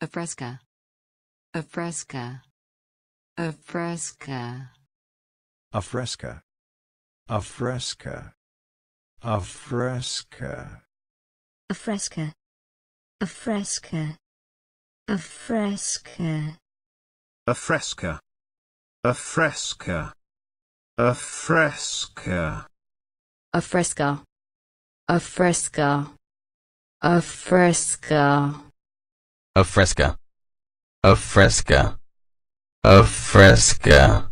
A fresca. A fresca. A fresca. A fresca. A fresca. A fresca. A fresca. A fresca. A fresca. A fresca. A fresca. A fresca. A fresca. A fresca. A fresca. A fresca. A fresca. A fresca.